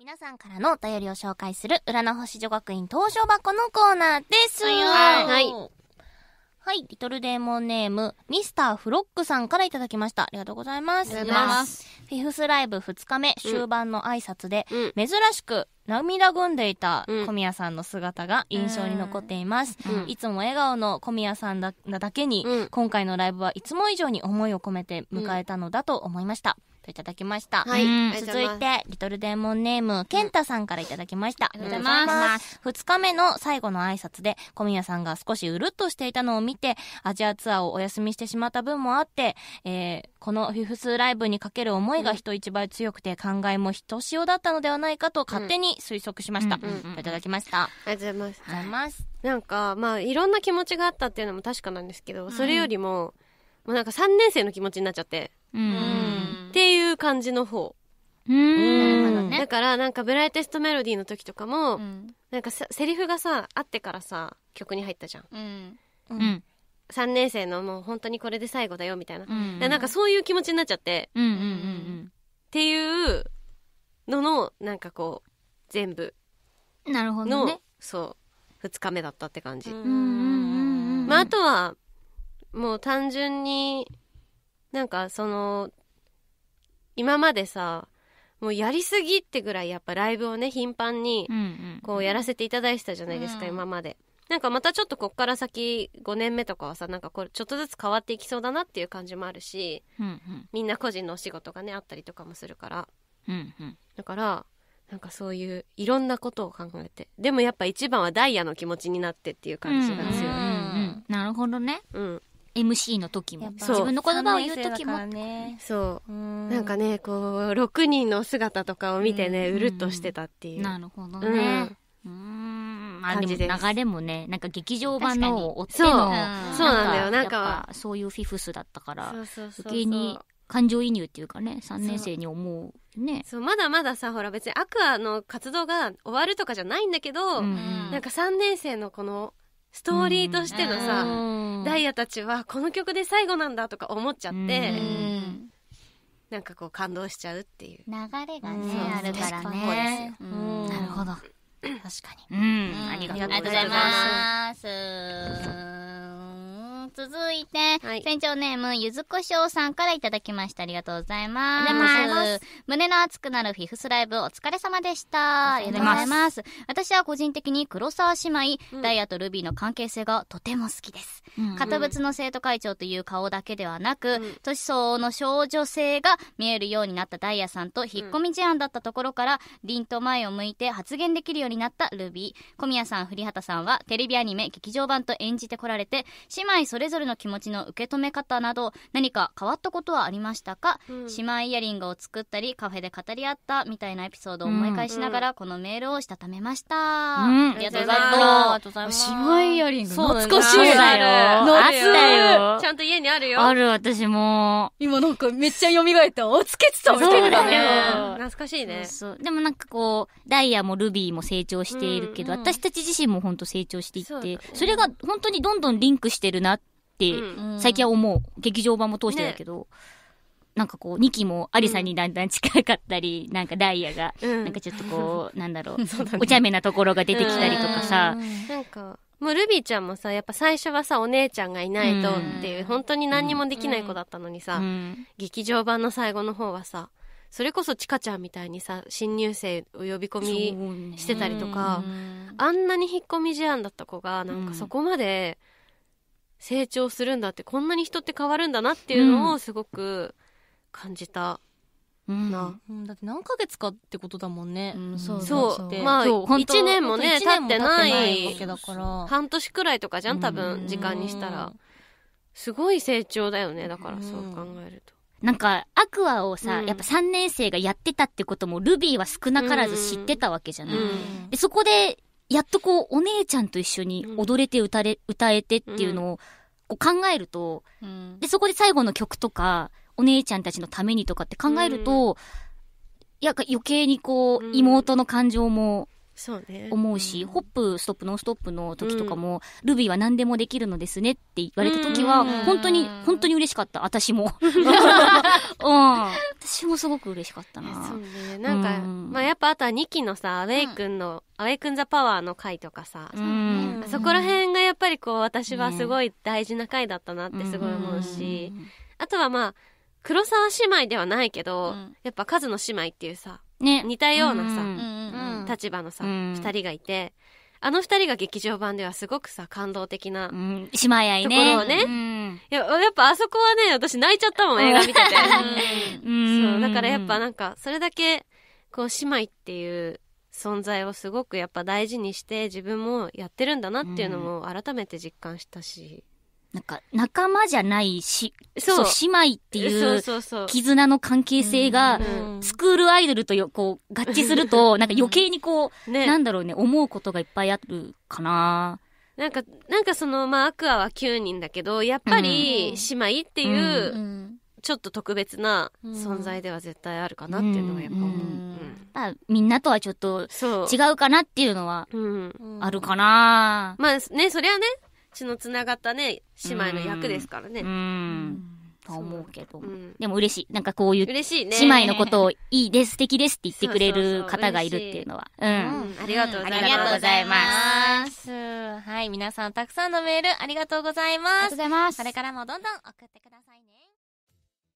皆さんからのお便りを紹介する、裏の星女学院東証箱のコーナーですよ。はい。はい、リトルデーモンネーム、ミスターフロックさんからいただきました。ありがとうございます。ありがとうございます。フィフスライブ2日目、終盤の挨拶で、うん、珍しく涙ぐんでいた小宮さんの姿が印象に残っています。うん、いつも笑顔の小宮さんだだけに、うん、今回のライブはいつも以上に思いを込めて迎えたのだと思いました。といただきました。はい。うん、続いて、リトルデーモンネーム、ケンタさんからいただきました。ありがとうございます。二日目の最後の挨拶で、小宮さんが少しうるっとしていたのを見て、アジアツアーをお休みしてしまった分もあって、えー、このフィフスライブにかける思いが人一倍強くて、考えもひとしおだったのではないかと勝手に推測しました。いただきました。ありがとうございます。ございます。なんか、まあ、いろんな気持ちがあったっていうのも確かなんですけど、それよりも、もうなんか3年生の気持ちになっちゃって。うん、っていう感じの方。うん。だから、なんか、ブライテストメロディーの時とかも、うん、なんか、セリフがさ、あってからさ、曲に入ったじゃん。うん。うん。3年生のもう本当にこれで最後だよ、みたいな。うん、なんか、そういう気持ちになっちゃって。うんうんうんうん。っていうのの、なんかこう、全部。なるほどね。そう。2日目だったって感じ。ううんんうん。まあ、あとは、もう単純に、なんかその今までさもうやりすぎってぐらいやっぱライブをね頻繁にこうやらせていただいてたじゃないですか、うん、今まで。なんかまたちょっとこっから先5年目とかはさなんかこれちょっとずつ変わっていきそうだなっていう感じもあるし、うんうん、みんな個人のお仕事がねあったりとかもするから、うんうん、だからなんかそういういろんなことを考えてでもやっぱ一番はダイヤの気持ちになってっていう感じがうんうんうん、なるほどね、うん、MC の時も自分の言葉を言う時も、ね、そうなんかねこう6人の姿とかを見てねうるっとしてたっていうなるほどねうんまあでも流れもねなんか劇場版のを追ってのそうなんだよなんかそういうフィフスだったから余計に感情移入っていうかね3年生に思うねそうまだまださほら別にアクアの活動が終わるとかじゃないんだけど、うん、なんか3年生のこのストーリーとしてのさ、ダイヤたちはこの曲で最後なんだとか思っちゃって、なんかこう感動しちゃうっていう流れがねあるからねなるほど確かに、うん、ありがとうございます続いて、はい、船長ネーム、ゆずこしょうさんからいただきました。ありがとうございます。ます胸の熱くなるフィフスライブ、お疲れ様でした。ありがとうございます。私は個人的に黒沢姉妹、うん、ダイヤとルビーの関係性がとても好きです。うんう堅物の生徒会長という顔だけではなく、うん、年相応の少女性が見えるようになったダイヤさんと引っ込み事案だったところから、うん、凛と前を向いて発言できるようになったルビー。小宮さん、栗畑さんはテレビアニメ劇場版と演じてこられて姉妹それれぞれの気持ちの受け止め方など何か変わったことはありましたか、うん、姉妹イヤリングを作ったりカフェで語り合ったみたいなエピソードを思い返しながら、このメールをしたためました、うん、ありがとうございます姉妹イヤリング懐かしいだよあったよちゃんと家にあるよある私も今なんかめっちゃ蘇ったおつけてたそうだね懐かしいねそうでもなんかこうダイヤもルビーも成長しているけど、うんうん、私たち自身も本当成長していって、それが本当にどんどんリンクしてるなって、最近は思う。劇場版も通してだけど。なんかこう、2期もありさにだんだん近かったり、うん、なんかダイヤが、うん、なんかちょっとこう、なんだろう、うね、お茶目なところが出てきたりとかさ。なんか、もうルビーちゃんもさ、やっぱ最初はさ、お姉ちゃんがいないとっていう、うん、本当に何にもできない子だったのにさ、劇場版の最後の方はさ、それこそちかちゃんみたいにさ、新入生を呼び込みしてたりとか、ね、あんなに引っ込み思案だった子が、なんかそこまで、うん成長するんだってこんなに人って変わるんだなっていうのをすごく感じた。うん、な、うん、だって何ヶ月かってことだもんね。うん、そうそうまあ、1年もね、経ってない半年くらいとかじゃん、多分、時間にしたら。すごい成長だよね、だからそう考えると。なんか、アクアをさ、うん、やっぱ3年生がやってたってことも、ルビーは少なからず知ってたわけじゃない。でそこで、やっとこう、お姉ちゃんと一緒に踊れて歌れ、歌えてっていうのを、考えると、うん、で、そこで最後の曲とか、お姉ちゃんたちのためにとかって考えると、うん、いや、余計にこう、妹の感情も思うし、ね、ホップストップノンストップの時とかも、うん、ルビーは何でもできるのですねって言われた時は、本当に本当に嬉しかった私も、うん、私もすごく嬉しかったなそうねなんか、まあやっぱあとは2期のさアウェイくんの、アウェイくんザパワーの回とかさ、そこら辺がやっぱりこう私はすごい大事な回だったなってすごい思うし、あとはまあ黒沢姉妹ではないけど、やっぱ数の姉妹っていうさね、似たようなさ、うん、立場のさ、二人がいて、あの二人が劇場版ではすごくさ、感動的な、うん、姉妹愛ね。ところをね、うん、や。やっぱあそこはね、私泣いちゃったもん、映画見てて。うん、そう、だからやっぱなんか、それだけ、こう、姉妹っていう存在をすごくやっぱ大事にして、自分もやってるんだなっていうのも改めて実感したし。なんか仲間じゃないし、そう姉妹っていう絆の関係性が、スクールアイドルとよこう合致すると、なんか余計にこう、ね、なんだろうね、思うことがいっぱいあるかな。なんか、なんかその、まあ、アクアは9人だけど、やっぱり姉妹っていう、ちょっと特別な存在では絶対あるかなっていうのがやっぱ、うんうんうん、みんなとはちょっと違うかなっていうのはあるかな、まあねそれはね血のつながったね、姉妹の役ですからね。うん。と思うけど。でも嬉しい。なんかこういう、姉妹のことをいいです、素敵ですって言ってくれる方がいるっていうのは。うん。ありがとうございます。ございます。はい、皆さんたくさんのメールありがとうございます。ありがとうございます。これからもどんどん送ってください。